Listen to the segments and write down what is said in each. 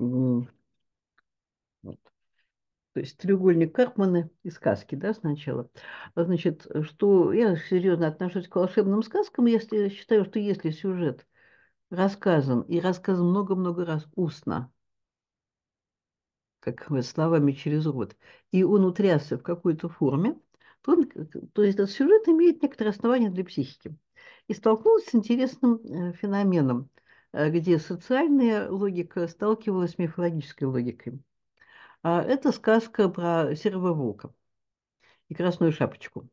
Вот. То есть треугольник Карпмана и сказки, да, сначала. А, значит, что я серьезно отношусь к волшебным сказкам, если я считаю, что если сюжет рассказан, и рассказан много-много раз устно, как мы словами через рот, и он утрясся в какой-то форме, то, он, то есть этот сюжет имеет некоторые основания для психики. И столкнулся с интересным э, феноменом – Э, где социальная логика сталкивалась с мифологической логикой. А, это сказка про серого волка и красную шапочку.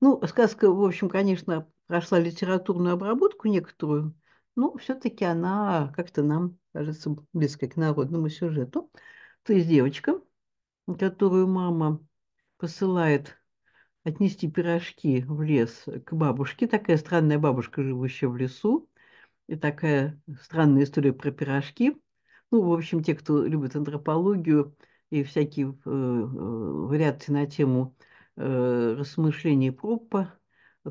Ну, сказка, в общем, конечно, прошла литературную обработку некоторую, но все-таки она как-то нам кажется близкой к народному сюжету. То есть девочка, которую мама посылает отнести пирожки в лес к бабушке, такая странная бабушка, живущая в лесу, и такая странная история про пирожки. Ну, в общем, те, кто любит антропологию и всякие э, э вариации на тему э, рассмышлений Проппа,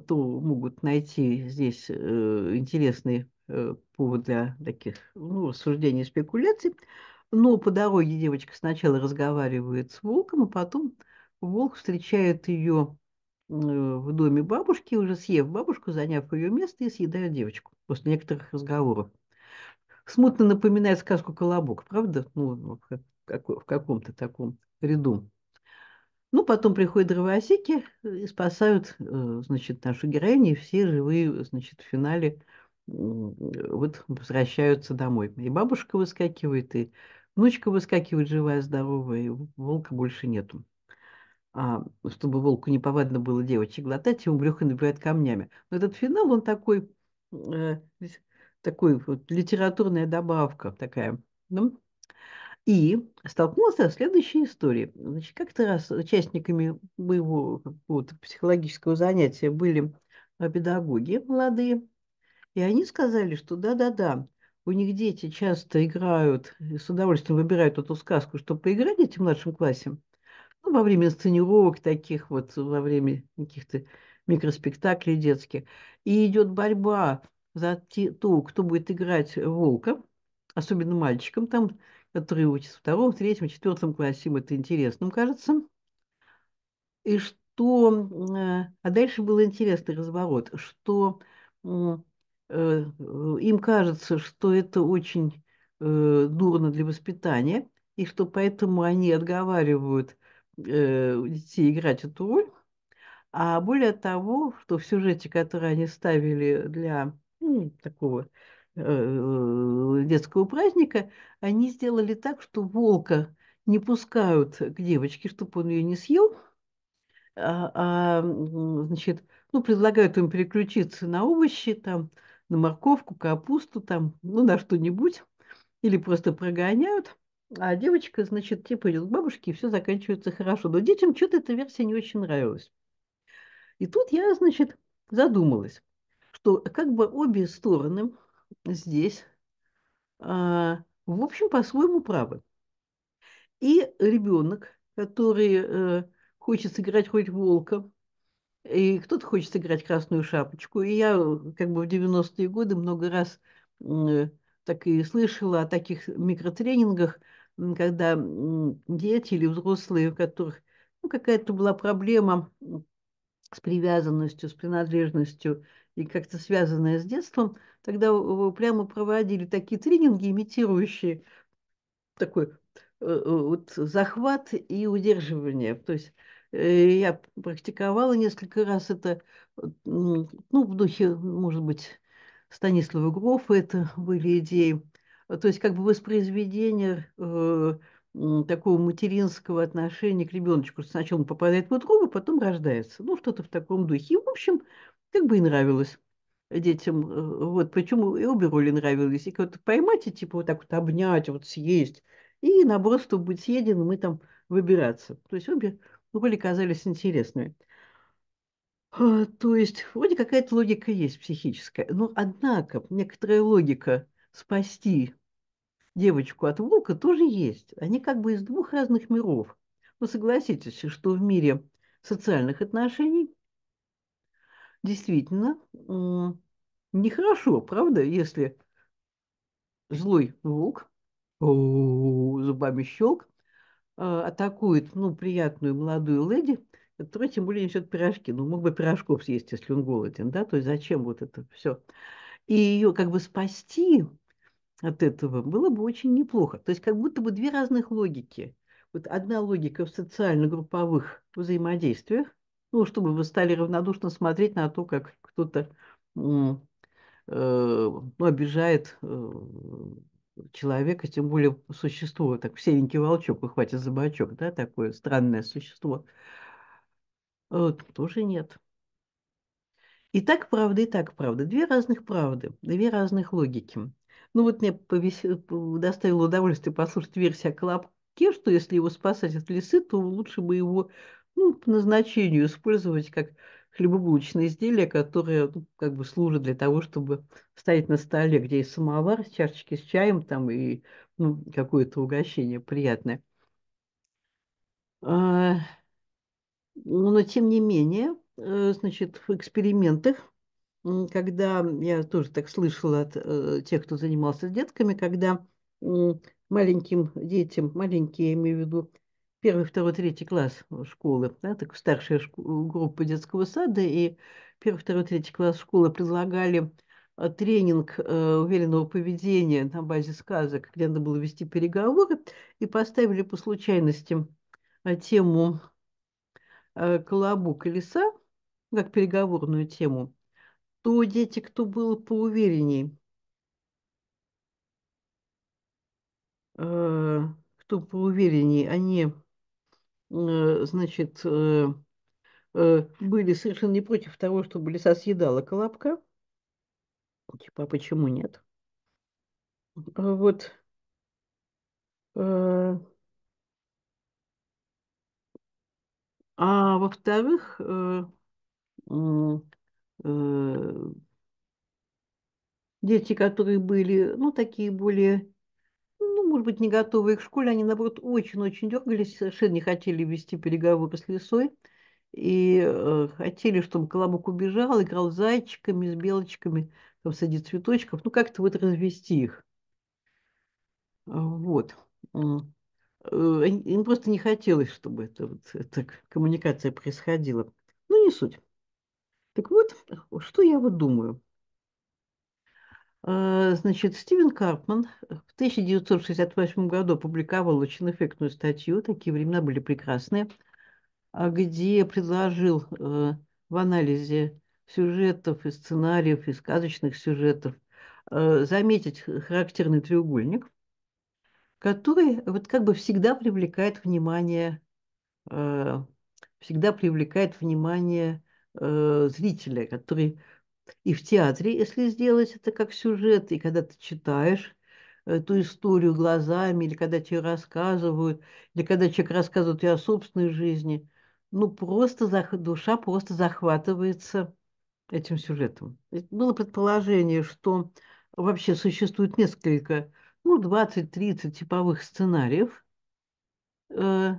то могут найти здесь э, интересный э, повод для таких ну, рассуждений и спекуляций. Но по дороге девочка сначала разговаривает с волком, а потом волк встречает ее в доме бабушки, уже съев бабушку, заняв ее место и съедая девочку после некоторых разговоров. Смутно напоминает сказку «Колобок», правда? Ну, в, каком-то таком ряду. Ну, потом приходят дровосеки и спасают, э, значит, нашу героиню, и все живые, значит, в финале вот возвращаются домой. И бабушка выскакивает, и внучка выскакивает живая, здоровая, и волка больше нету. А, чтобы волку неповадно было девочек глотать, ему брюхо набивает камнями. Но этот финал, он такой, э, такой вот литературная добавка такая. Ну, и столкнулся с следующей историей. Значит, как-то раз участниками моего вот, психологического занятия были а, педагоги молодые, и они сказали, что да-да-да, у них дети часто играют, с удовольствием выбирают эту сказку, чтобы поиграть детям в младшем классе – ну, во время сценировок таких вот, во время каких-то микроспектаклей детских. И идет борьба за то, кто будет играть волка, особенно мальчикам, там, которые учатся в втором, третьем, четвертом классе, им это интересным кажется. И что... Э, а дальше был интересный разворот, что э, им кажется, что это очень э, дурно для воспитания, и что поэтому они отговаривают э, у детей играть эту роль. А более того, что в сюжете, который они ставили для ну, такого э, детского праздника, они сделали так, что волка не пускают к девочке, чтобы он ее не съел, а, а значит, ну, предлагают им переключиться на овощи, там, на морковку, капусту, там, ну, на что-нибудь, или просто прогоняют. А девочка, значит, типа идет к бабушке, и все заканчивается хорошо. Но детям что-то эта версия не очень нравилась. И тут я, значит, задумалась, что как бы обе стороны здесь, а, в общем, по-своему правы. И ребенок, который э, хочет сыграть хоть волка, и кто-то хочет сыграть красную шапочку. И я как бы в 90-е годы много раз э, так и слышала о таких микротренингах – когда дети или взрослые, у которых ну, какая-то была проблема с привязанностью, с принадлежностью и как-то связанная с детством, тогда прямо проводили такие тренинги, имитирующие такой э, э, вот захват и удерживание. То есть э, я практиковала несколько раз это, ну, в духе, может быть, Станислава Грофа это были идеи. Э, то есть как бы воспроизведение э, такого материнского отношения к ребеночку. Сначала он попадает в утробу, потом рождается. Ну, что-то в таком духе. И, в общем, как бы и нравилось детям. Э, вот почему и обе роли нравились. И кого-то поймать и типа вот так вот обнять, вот съесть. И наоборот, чтобы быть съеденным и там выбираться. То есть обе роли казались интересными. А, то есть вроде какая-то логика есть психическая. Но однако некоторая логика спасти девочку от волка тоже есть. Они как бы из двух разных миров. но согласитесь, что в мире социальных отношений действительно нехорошо, правда, если злой волк зубами щелк э, атакует ну, приятную молодую леди, которая тем более несет пирожки. Ну, мог бы пирожков съесть, если он голоден, да? То есть зачем вот это все? И ее как бы спасти от этого, было бы очень неплохо. То есть как будто бы две разных логики. Вот одна логика в социально-групповых взаимодействиях, ну, чтобы вы стали равнодушно смотреть на то, как кто-то э, ну, обижает э, человека, тем более существо, так серенький волчок, хватит за бочок, да, такое странное существо. Вот, тоже нет. И так правда, и так правда. Две разных правды, две разных логики. Ну вот мне повес... Э, доставило удовольствие послушать версию о Колобке, что если его спасать от лисы, то лучше бы его ну, по назначению использовать как хлебобулочное изделие, которое ну, как бы служит для того, чтобы стоять на столе, где есть самовар, чашечки с чаем там и ну, какое-то угощение приятное. А, но тем не менее, э, значит, в экспериментах когда, я тоже так слышала от э, тех, кто занимался с детками, когда маленьким детям, маленькие, я имею в виду, первый, второй, третий класс э, школы, да, так старшая школа, э, группа детского сада и первый, второй, третий класс школы предлагали тренинг э, уверенного поведения на базе сказок, где надо было вести переговоры, и поставили по случайности тему э, «Колобок и лиса», как переговорную тему то дети, кто был поуверенней, э, кто поуверенней, они, э, значит, э, были совершенно не против того, чтобы лиса съедала колобка. Типа, а почему нет? А вот. А во-вторых, Э, дети, которые были, ну, такие более, ну, может быть, не готовые к школе, они, наоборот, очень-очень дергались, совершенно не хотели вести переговоры с лесой и э, хотели, чтобы Колобок убежал, играл с зайчиками, с белочками, там, среди цветочков, ну, как-то вот развести их. А, вот. Э, им просто не хотелось, чтобы эта, вот, эта коммуникация происходила. Ну, не суть. Так вот, что я вот думаю. А, значит, Стивен Карпман в 1968 году опубликовал очень эффектную статью «Такие времена были прекрасные», а, где предложил э, в анализе сюжетов и сценариев, и сказочных сюжетов э, заметить характерный треугольник, который вот как бы всегда привлекает внимание, э, всегда привлекает внимание э, зрителя, который и в театре, если сделать это как сюжет, и когда ты читаешь эту историю глазами, или когда тебе рассказывают, или когда человек рассказывает и о собственной жизни, ну просто зах... душа просто захватывается этим сюжетом. Было предположение, что вообще существует несколько, ну, 20-30 типовых сценариев, э,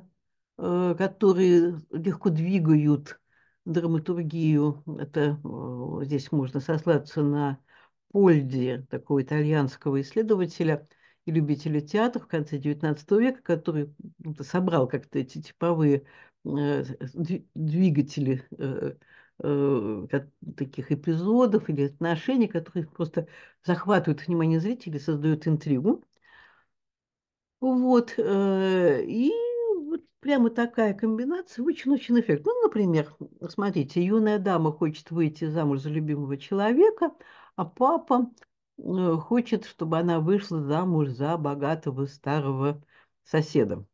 э, которые легко двигают драматургию, это э, здесь можно сослаться на Польди, такого итальянского исследователя и любителя театра в конце XIX века, который ну, собрал как-то эти типовые э, двигатели э, таких эпизодов или отношений, которые просто захватывают внимание зрителей, создают интригу. Вот. И прямо такая комбинация очень очень эффект. Ну, например, смотрите, юная дама хочет выйти замуж за любимого человека, а папа э, хочет, чтобы она вышла замуж за богатого старого соседа.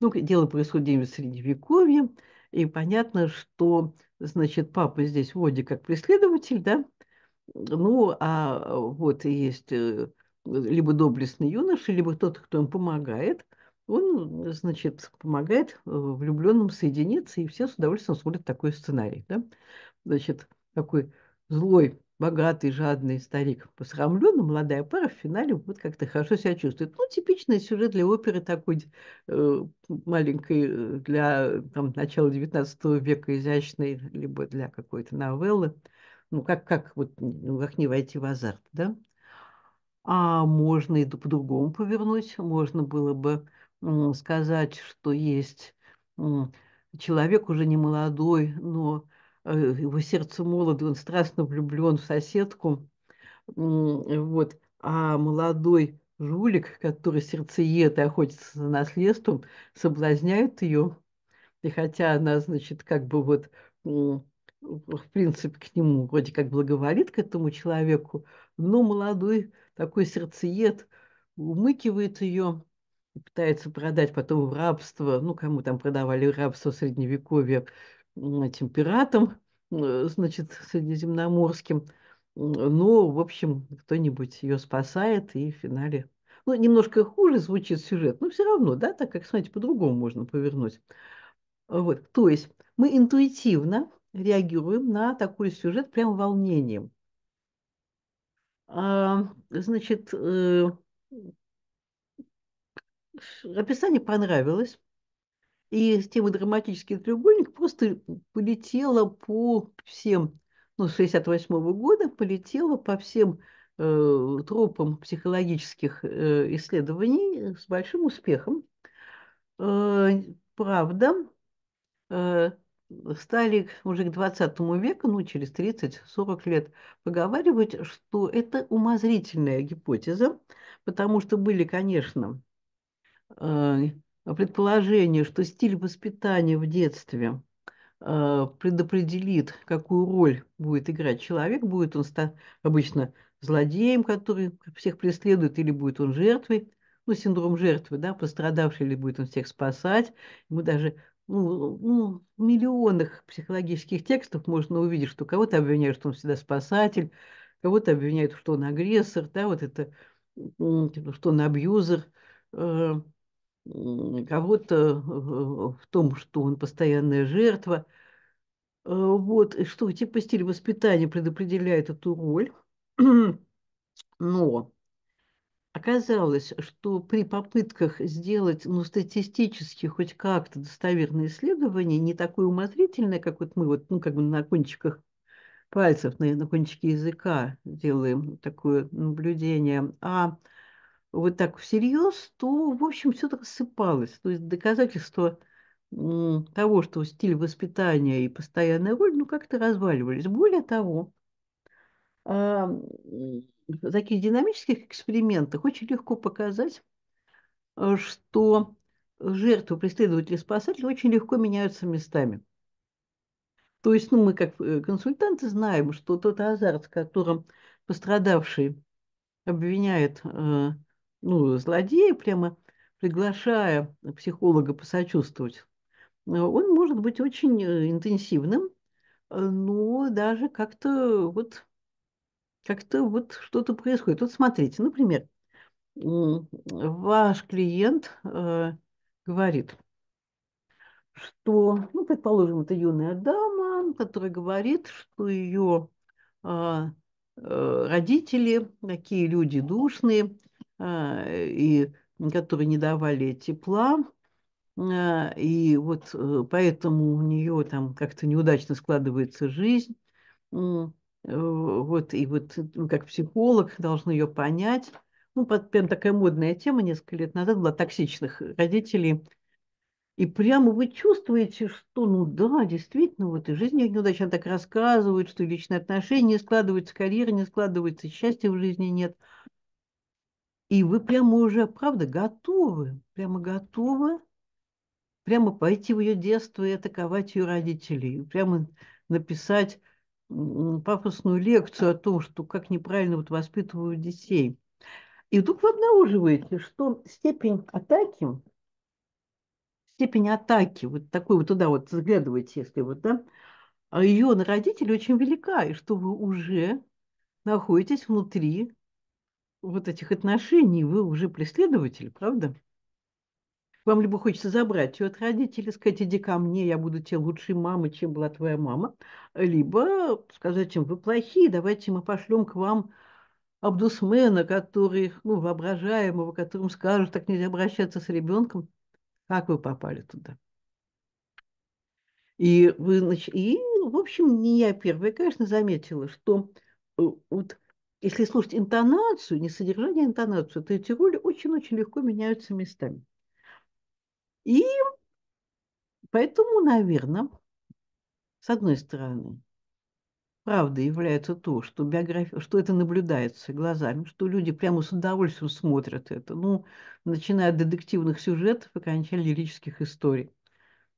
Ну, дело происходит в Средневековье, и понятно, что, значит, папа здесь вроде как преследователь, да, ну, а э, вот есть э, либо доблестный юноша, либо тот, кто им помогает – он, значит, помогает э, влюбленным соединиться, и все с удовольствием смотрят такой сценарий. Да? Значит, такой злой, богатый, жадный старик посрамлен, молодая пара в финале вот как-то хорошо себя чувствует. Ну, типичный сюжет для оперы такой э, маленькой, э, для там, начала XIX века изящной, либо для какой-то новеллы. Ну, как, как, вот, ну, как не войти в азарт, да? А можно и по-другому повернуть. Можно было бы сказать, что есть человек уже не молодой, но э, его сердце молодо, он страстно влюблен в соседку, вот, а молодой жулик, который сердцеед и охотится за наследством, соблазняет ее, и хотя она, значит, как бы вот, в принципе, к нему вроде как благоволит к этому человеку, но молодой такой сердцеед умыкивает ее, пытается продать потом в рабство, ну, кому там продавали рабство в Средневековье, этим пиратам, э, значит, средиземноморским. Но, в общем, кто-нибудь ее спасает, и в финале... Ну, немножко хуже звучит сюжет, но все равно, да, так как, смотрите, по-другому можно повернуть. Вот, то есть мы интуитивно реагируем на такой сюжет прям волнением. А, значит, э, описание понравилось. И тема «Драматический треугольник» просто полетела по всем, ну, с 68 года полетела по всем э, тропам психологических э, исследований с большим успехом. Э, правда, э, стали уже к 20 веку, ну, через 30-40 лет, поговаривать, что это умозрительная гипотеза, потому что были, конечно, Э, предположение, что стиль воспитания в детстве э, предопределит, какую роль будет играть человек, будет он обычно злодеем, который всех преследует, или будет он жертвой, ну, синдром жертвы, да, пострадавший, или будет он всех спасать. Мы даже ну, ну, в миллионах психологических текстов можно увидеть, что кого-то обвиняют, что он всегда спасатель, кого-то обвиняют, что он агрессор, да, вот это, типа, что он абьюзер. Э, кого-то э, в том, что он постоянная жертва. Э, вот, что типа стиль воспитания предопределяет эту роль. Но оказалось, что при попытках сделать ну, статистически хоть как-то достоверное исследование, не такое умозрительное, как вот мы вот, ну, как бы на кончиках пальцев, на, на кончике языка делаем такое наблюдение, а вот так всерьез, то, в общем, все так рассыпалось. То есть доказательства того, что стиль воспитания и постоянная роль, ну, как-то разваливались. Более того, а, в таких динамических экспериментах очень легко показать, э, что жертвы, преследователи, спасатели очень легко меняются местами. То есть ну, мы как э, консультанты знаем, что тот азарт, с которым пострадавший обвиняет э, ну, злодея, прямо приглашая психолога посочувствовать, э, он может быть очень э, интенсивным, э, но даже как-то вот, как-то вот что-то происходит. Вот смотрите, например, ваш клиент говорит, что, ну, предположим, это юная дама, которая говорит, что ее а, родители такие люди душные, а, и которые не давали тепла. А, и вот э, поэтому у нее там как-то неудачно складывается жизнь. Э, вот, и вот ну, как психолог должен ее понять. Ну, прям такая модная тема несколько лет назад была токсичных родителей. И прямо вы чувствуете, что, ну да, действительно, вот и жизнь неудача, она так рассказывают что личные отношения не складываются, карьера не складывается, счастья в жизни нет – и вы прямо уже, правда, готовы, прямо готовы прямо пойти в ее детство и атаковать ее родителей, прямо написать пафосную лекцию о том, что как неправильно вот воспитывают детей. И вдруг вы обнаруживаете, что степень атаки, степень атаки, вот такой вот туда вот заглядываете, если вот, да, ее на родителей очень велика, и что вы уже находитесь внутри вот этих отношений вы уже преследователь, правда? Вам либо хочется забрать ее от родителей, сказать, иди ко мне, я буду тебе лучшей мамой, чем была твоя мама, либо сказать им, вы плохие, давайте мы пошлем к вам Абдусмена, который, ну, воображаемого, которым скажут, так нельзя обращаться с ребенком, как вы попали туда? И, вы, и в общем, не я первая, конечно, заметила, что э, вот если слушать интонацию, не содержание, а интонацию, то эти роли очень-очень легко меняются местами. И поэтому, наверное, с одной стороны, правдой является то, что, биография, что это наблюдается глазами, что люди прямо с удовольствием смотрят это, ну, начиная от детективных сюжетов и кончая лирических историй.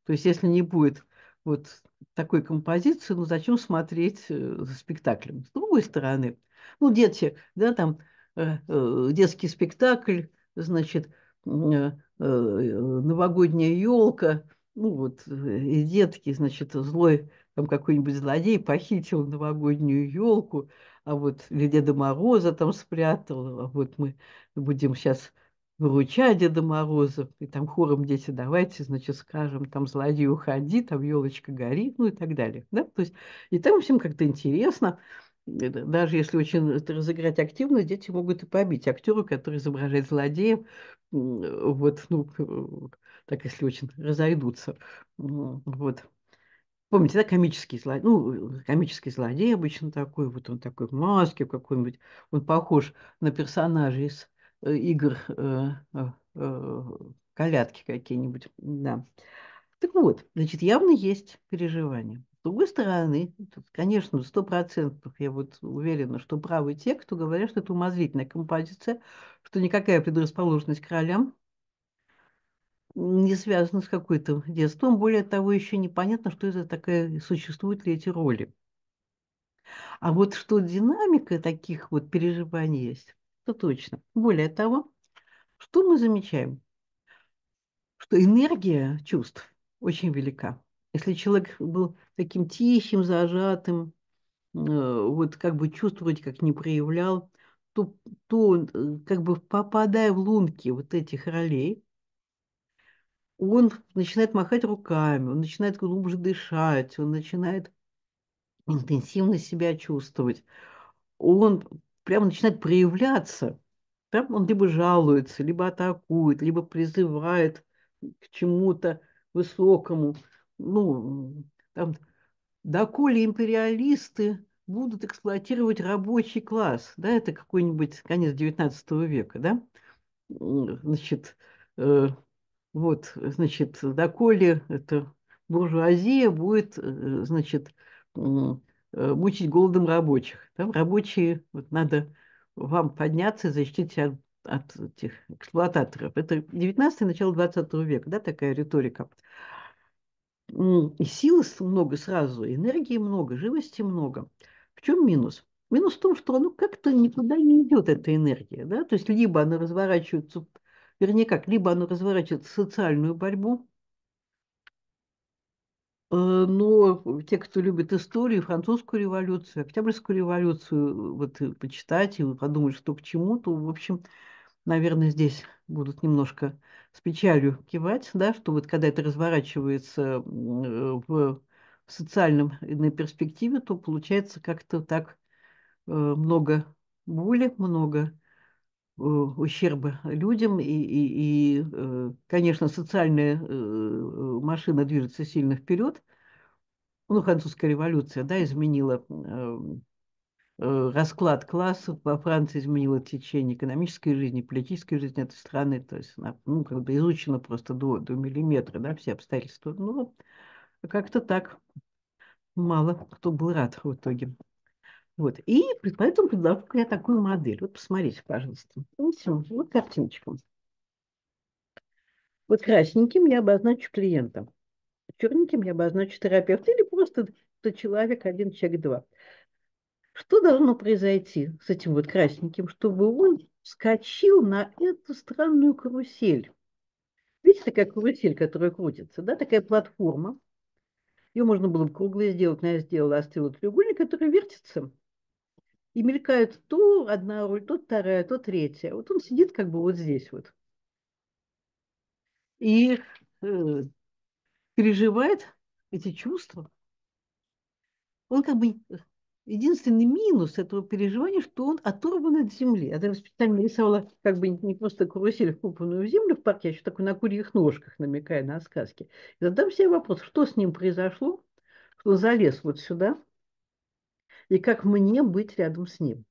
То есть если не будет вот такой композиции, ну зачем смотреть э, спектаклем? С другой стороны, ну, дети, да, там э, э детский спектакль, значит, э, э, новогодняя елка, ну вот, э, и детки, значит, злой там какой-нибудь злодей похитил новогоднюю елку, а вот или Деда Мороза там спрятал, а вот мы будем сейчас выручать Деда Мороза, и там хором дети, давайте, значит, скажем, там злодей уходи, там елочка горит, ну и так далее. Да? То есть, и там всем как-то интересно, даже если очень разыграть активно, дети могут и побить актера, который изображает злодея. Э, вот, ну, э, так если очень разойдутся, вот. Помните, да, комический злодей, ну, э, комический злодей обычно такой, вот он такой в маске какой-нибудь, он похож на персонажей из игр э, э, колядки какие-нибудь, да. Так вот, значит, явно есть переживания другой стороны, тут, конечно, сто процентов я вот уверена, что правы те, кто говорят, что это умозрительная композиция, что никакая предрасположенность к королям не связана с какой-то детством. Более того, еще непонятно, что это такое, существуют ли эти роли. А вот что динамика таких вот переживаний есть, это точно. Более того, что мы замечаем? Что энергия чувств очень велика. Если человек был таким тихим, зажатым, э, вот как бы чувствовать, как не проявлял, то, то э, как бы попадая в лунки вот этих ролей, он начинает махать руками, он начинает глубже дышать, он начинает интенсивно себя чувствовать. Он прямо начинает проявляться. Там он либо жалуется, либо атакует, либо призывает к чему-то высокому – ну, там, доколе империалисты будут эксплуатировать рабочий класс, да, это какой-нибудь конец XIX века, да, значит, э, вот, значит, доколе это буржуазия будет, э, значит, э, мучить голодом рабочих, там рабочие, вот надо вам подняться и защитить от, от этих эксплуататоров. Это 19 начало 20 века, да, такая риторика и силы много сразу, энергии много, живости много. В чем минус? Минус в том, что ну, как-то никуда не идет эта энергия. Да? То есть либо она разворачивается, вернее как, либо она разворачивает социальную борьбу, э, но те, кто любит историю, французскую революцию, октябрьскую революцию, вот э, почитать и подумать, что к чему, то, в общем, наверное, здесь будут немножко с печалью кивать, да, что вот когда это разворачивается в социальном э, на перспективе, то получается как-то так э, много боли, много э, ущерба людям. И, и, и конечно, социальная машина движется сильно вперед. Ну, французская революция, да, изменила Э, расклад классов во Франции изменило течение экономической жизни, политической жизни этой страны, то есть она, ну, как бы изучена просто до, до миллиметра, да, все обстоятельства. Ну, как-то так мало кто был рад в итоге. Вот. И поэтому предложу я такую модель. Вот посмотрите, пожалуйста. Видите, вот картиночка. Вот красненьким я обозначу клиента. Черненьким я обозначу терапевта или просто это человек один, человек два. Что должно произойти с этим вот красненьким, чтобы он вскочил на эту странную карусель? Видите, такая карусель, которая крутится, да, такая платформа. Ее можно было бы круглой сделать, но я сделала, оставила а треугольник, который вертится. И мелькают то одна роль, то вторая, то третья. Вот он сидит как бы вот здесь вот. И э, переживает эти чувства. Он как бы единственный минус этого переживания, что он оторван от земли. Она специально рисовала как бы не просто карусель, вкупанную в землю в парке, а еще такой на курьих ножках, намекая на сказки. И задам себе вопрос, что с ним произошло, что он залез вот сюда, и как мне быть рядом с ним.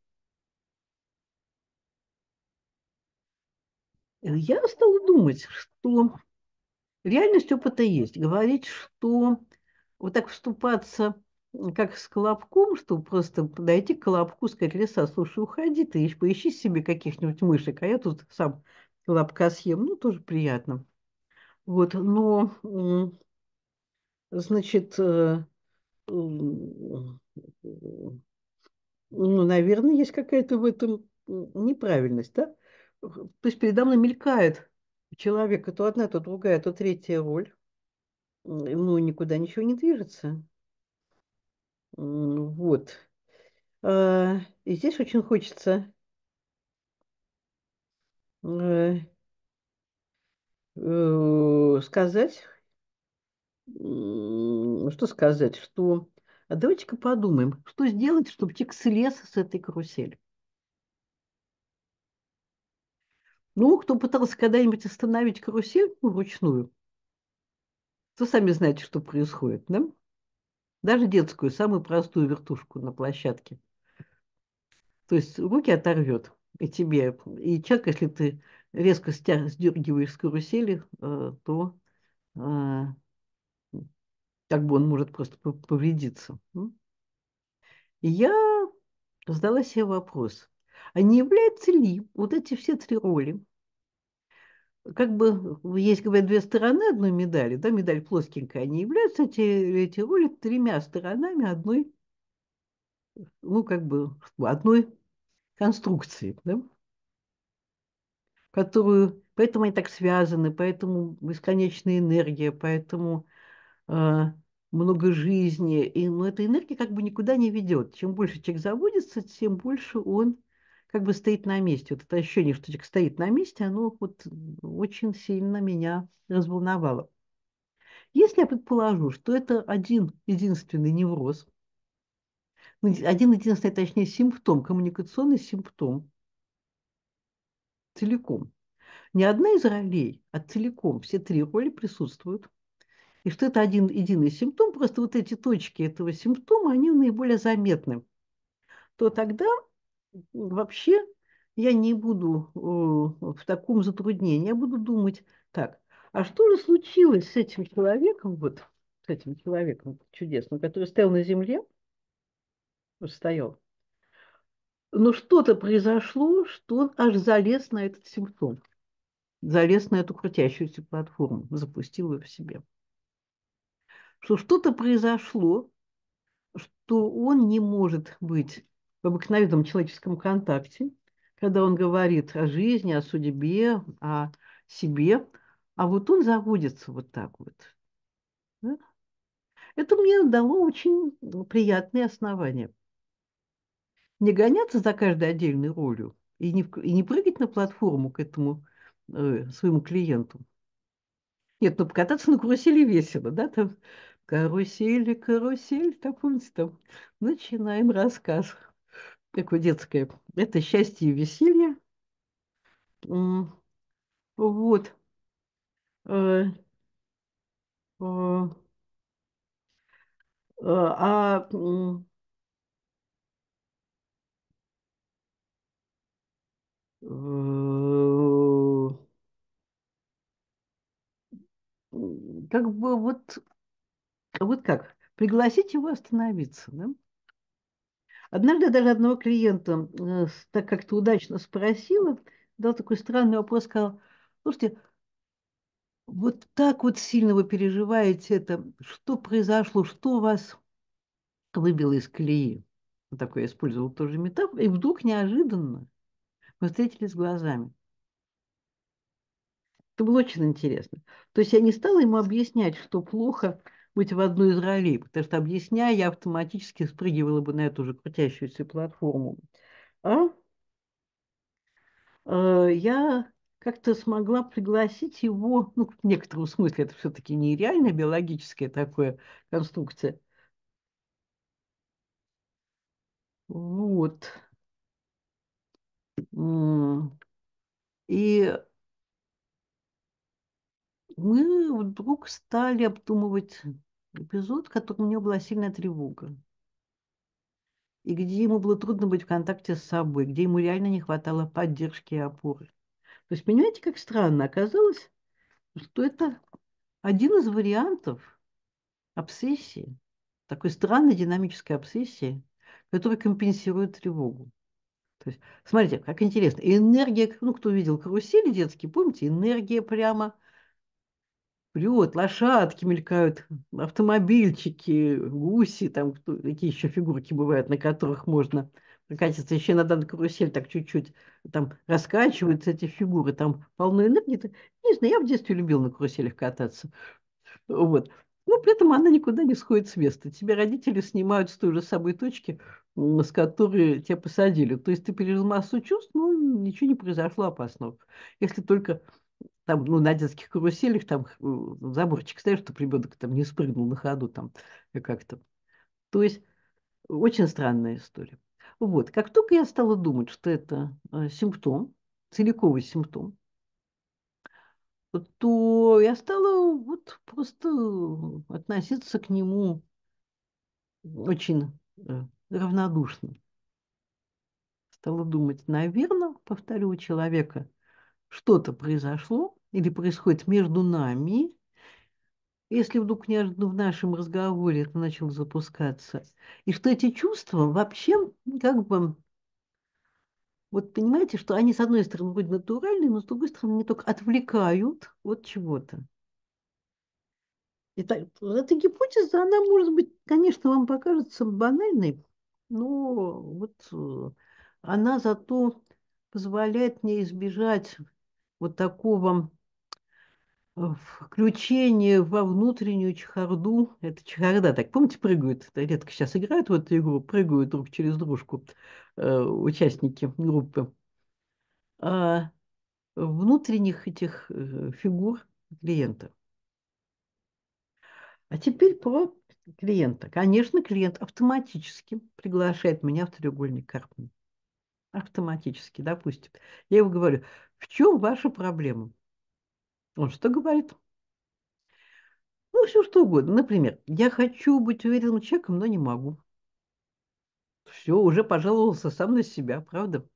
Я стала думать, что реальность опыта есть. Говорить, что вот так вступаться как с колобком, чтобы просто подойти к колобку, сказать, леса, слушай, уходи ты, поищи себе каких-нибудь мышек, а я тут сам колобка съем, ну, тоже приятно. Вот, но, значит, э, ну, наверное, есть какая-то в этом неправильность, да? То есть передо мной мелькает человека то одна, то другая, то третья роль, ну, никуда ничего не движется. Вот. А, и здесь очень хочется э, э, сказать, что сказать, что а давайте-ка подумаем, что сделать, чтобы текст слез с этой карусели. Ну, кто пытался когда-нибудь остановить карусель ну, вручную, то сами знаете, что происходит, да? даже детскую, самую простую вертушку на площадке. То есть руки оторвет и тебе. И человек, если ты резко сдергиваешь с карусели, э, то э, как бы он может просто повредиться. И я задала себе вопрос, а не являются ли вот эти все три роли, как бы есть, говорят, две стороны одной медали, да, медаль плоскенькая, они являются, эти, эти роли тремя сторонами одной, ну, как бы одной конструкции, да, которую, поэтому они так связаны, поэтому бесконечная энергия, поэтому э, много жизни, и, но эта энергия как бы никуда не ведет. Чем больше человек заводится, тем больше он как бы стоит на месте. Вот это ощущение, что человек стоит на месте, оно вот очень сильно меня разволновало. Если я предположу, что это один единственный невроз, один единственный, точнее, симптом, коммуникационный симптом, целиком. Не одна из ролей, а целиком все три роли присутствуют. И что это один единый симптом, просто вот эти точки этого симптома, они наиболее заметны. То тогда вообще я не буду э, в таком затруднении, я буду думать так, а что же случилось с этим человеком, вот с этим человеком чудесным, который стоял на земле, стоял, но что-то произошло, что он аж залез на этот симптом, залез на эту крутящуюся платформу, запустил ее в себе. Что что-то произошло, что он не может быть в обыкновенном человеческом контакте, когда он говорит о жизни, о судьбе, о себе, а вот он заводится вот так вот. Да? Это мне дало очень приятные основания. Не гоняться за каждой отдельной ролью и не, и не прыгать на платформу к этому э, своему клиенту. Нет, ну покататься на карусели весело, да, там карусели, карусель, так помните, там начинаем рассказ такое детское, это счастье и веселье. Вот. Э, э, э, а как бы вот, вот как, пригласить его остановиться, да? Однажды даже одного клиента э, так как-то удачно спросила, дал такой странный вопрос, сказал, слушайте, вот так вот сильно вы переживаете это, что произошло, что вас выбило из колеи? Вот такой я использовал тоже метафору, и вдруг неожиданно мы встретились глазами. Это было очень интересно. То есть я не стала ему объяснять, что плохо, быть в одну из ролей, потому что, объясняя, я автоматически спрыгивала бы на эту же крутящуюся платформу. А? Э, я как-то смогла пригласить его, ну, в некотором смысле это все-таки нереально биологическая такая конструкция. Вот. И мы вдруг стали обдумывать эпизод, в котором у него была сильная тревога. И где ему было трудно быть в контакте с собой, где ему реально не хватало поддержки и опоры. То есть, понимаете, как странно оказалось, что это один из вариантов обсессии, такой странной динамической обсессии, которая компенсирует тревогу. То есть, смотрите, как интересно, энергия, ну, кто видел карусели детские, помните, энергия прямо – Плют, лошадки мелькают, автомобильчики, гуси, там кто, какие еще фигурки бывают, на которых можно прокатиться. Еще иногда на карусель так чуть-чуть там раскачиваются эти фигуры, там полно энергии. Не знаю, я в детстве любил на каруселях кататься. Вот. Но при этом она никуда не сходит с места. Тебя родители снимают с той же самой точки, с которой тебя посадили. То есть ты пережил массу чувств, но ну, ничего не произошло опасного. Если только там, ну, на детских каруселях там заборчик знаешь, чтобы ребенок там не спрыгнул на ходу там э, как-то. То есть э, очень странная история. Вот, как только я стала думать, что это э, симптом, целиковый симптом, то я стала вот просто относиться к нему очень равнодушно. Стала думать, наверное, повторю, у человека что-то произошло, или происходит между нами, если вдруг неожиданно ну, в нашем разговоре это начало запускаться, и что эти чувства вообще ну, как бы... Вот понимаете, что они, с одной стороны, вроде натуральные, но с другой стороны, они только отвлекают от чего-то. Итак, эта гипотеза, она может быть, конечно, вам покажется банальной, но вот э, она зато позволяет мне избежать вот такого включение во внутреннюю чехарду, это чехарда, так помните, прыгают, редко сейчас играют в эту игру, прыгают друг через дружку э, участники группы. А внутренних этих э, фигур клиента. А теперь про клиента. Конечно, клиент автоматически приглашает меня в треугольник Карпмана. Автоматически, допустим. Я ему говорю, в чем ваша проблема? Он что говорит? Ну, все что угодно. Например, я хочу быть уверенным человеком, но не могу. Все, уже пожаловался сам на себя, правда?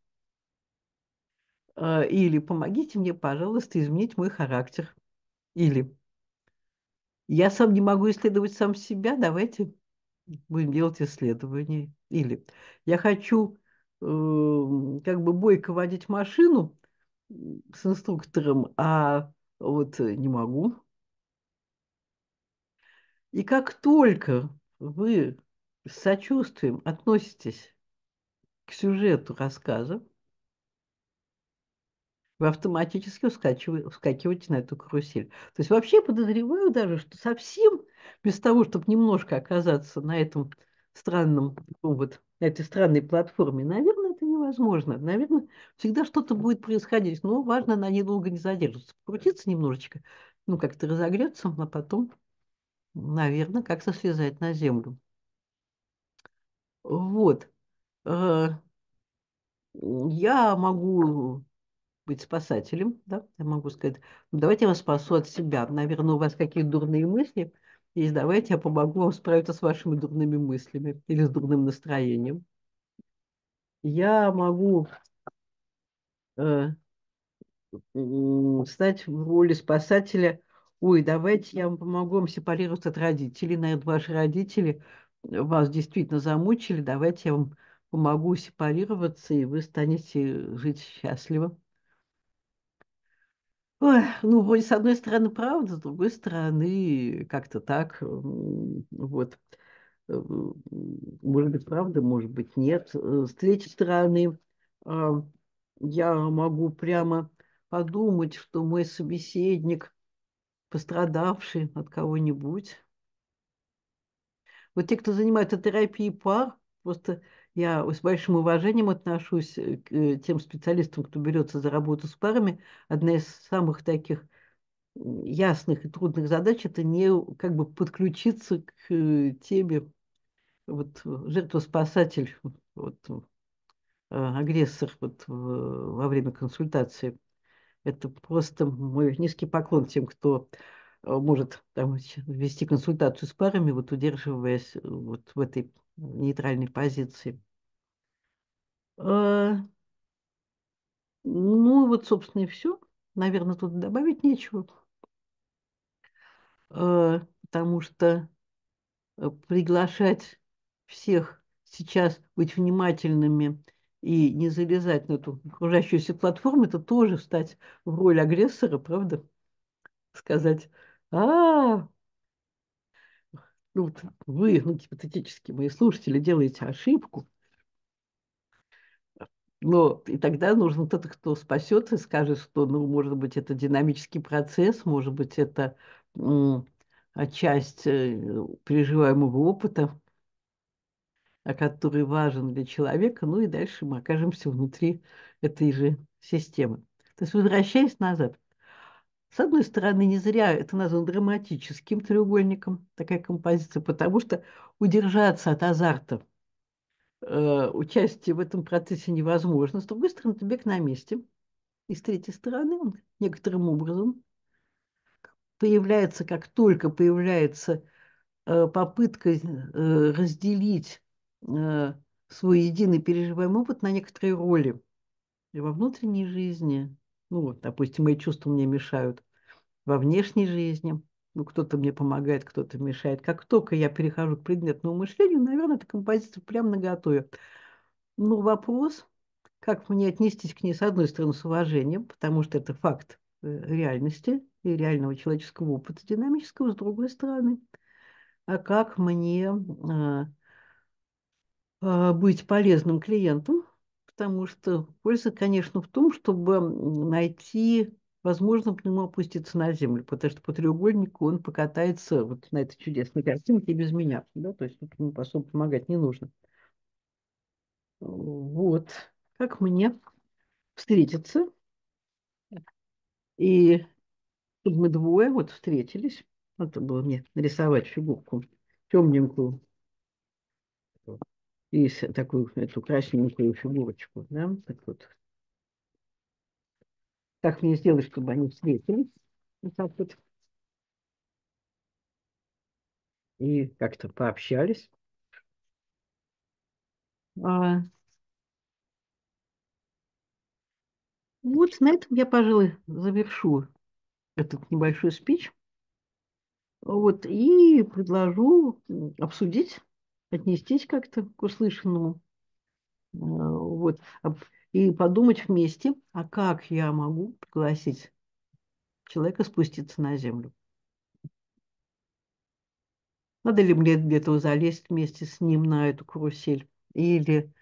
А, или помогите мне, пожалуйста, изменить мой характер. Или я сам не могу исследовать сам себя, давайте будем делать исследование. Или я хочу э, как бы бойко водить машину с инструктором, а вот э, не могу. И как только вы с сочувствием относитесь к сюжету рассказа, вы автоматически вскакиваете на эту карусель. То есть вообще подозреваю даже, что совсем без того, чтобы немножко оказаться на этом странном, ну вот, на этой странной платформе, наверное, это невозможно. Наверное, всегда что-то будет происходить, но важно на ней долго не задерживаться. Крутиться немножечко, ну, как-то разогреться, а потом, наверное, как-то связать на землю. Вот. Э, я могу быть спасателем, да, я могу сказать, «Ну, давайте я вас спасу от себя. Наверное, у вас какие-то дурные мысли есть, давайте я помогу вам справиться с вашими дурными мыслями или с дурным настроением я могу э, стать в роли спасателя. Ой, давайте я вам помогу вам сепарироваться от родителей. Наверное, ваши родители э, вас действительно замучили. Давайте я вам помогу сепарироваться, и вы станете жить счастливо. Ой, ну, вот, с одной стороны, правда, с другой стороны, как-то так, вот. Э, может быть, правда, может быть, нет. Э, с третьей стороны, а, я могу прямо подумать, что мой собеседник, пострадавший от кого-нибудь, вот те, кто занимается терапией пар, просто я с большим уважением отношусь э, к тем специалистам, кто берется за работу с парами. Одна из самых таких ясных и трудных задач, это не как бы подключиться к э, теме вот, жертвоспасатель, вот, а, агрессор вот, во время консультации. Это просто мой низкий поклон тем, кто э, может там, вести консультацию с парами, вот удерживаясь э, вот в этой нейтральной позиции. А, ну, вот, собственно, и все. Наверное, тут добавить нечего. Э, потому что э, приглашать всех сейчас быть внимательными и не залезать на эту окружающуюся платформу, это тоже встать в роль агрессора, правда? Сказать, а, ну, вот вы, ну, гипотетически, мои слушатели, делаете ошибку, но И тогда нужен тот, кто спасет и скажет, что, ну, может быть, это динамический процесс, может быть, это а, часть э, переживаемого опыта, а, который важен для человека, ну и дальше мы окажемся внутри этой же системы. То есть возвращаясь назад, с одной стороны, не зря это названо драматическим треугольником, такая композиция, потому что удержаться от азарта – Э, участие в этом процессе невозможно. С другой стороны, бег на месте. И с третьей стороны, он некоторым образом появляется, как только появляется э, попытка э, разделить свой единый переживаемый опыт на некоторые роли и во внутренней жизни, ну допустим, мои чувства мне мешают во внешней жизни – ну, кто-то мне помогает, кто-то мешает. Как только я перехожу к предметному мышлению, наверное, эта композиция прям на готове. Но ну, вопрос, как мне отнестись к ней, с одной стороны, с уважением, потому что это факт э, реальности и реального человеческого опыта динамического, с другой стороны, а как мне а, а, быть полезным клиентом, потому что польза, конечно, в том, чтобы найти возможно к нему опуститься на землю, потому что по треугольнику он покатается вот на этой чудесной картинке без меня. Да? То есть тут ему особо помогать не нужно. Вот. Как мне встретиться? И чтобы мы двое вот встретились. Надо было мне нарисовать фигурку темненькую и такую эту красненькую фигурочку, да, так вот так мне сделай, чтобы они встретились. Вот так вот. И как-то пообщались. А... Вот на этом я, пожалуй, завершу этот небольшой спич. Вот, и предложу обсудить, отнестись как-то к услышанному. Э, вот. И подумать вместе, а как я могу пригласить человека спуститься на землю. Надо ли мне для этого залезть вместе с ним на эту карусель? Или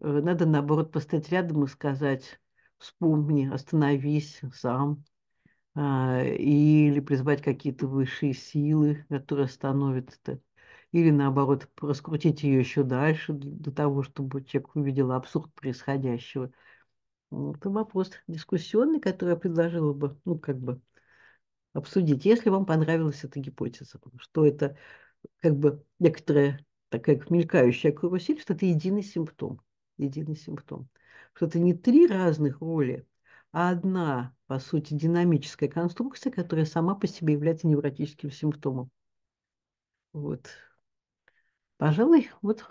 э, надо, наоборот, постоять рядом и сказать, вспомни, остановись сам. Э, или призвать какие-то высшие силы, которые остановят это или наоборот раскрутить ее еще дальше для того, чтобы человек увидел абсурд происходящего. Ну, это вопрос дискуссионный, который я предложила бы, ну, как бы обсудить, если вам понравилась эта гипотеза, что это как бы некоторая такая как мелькающая карусель, что это единый симптом, единый симптом, что это не три разных роли, а одна, по сути, динамическая конструкция, которая сама по себе является невротическим симптомом. Вот. Пожалуй, вот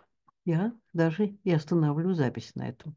я даже и останавливаю запись на этом.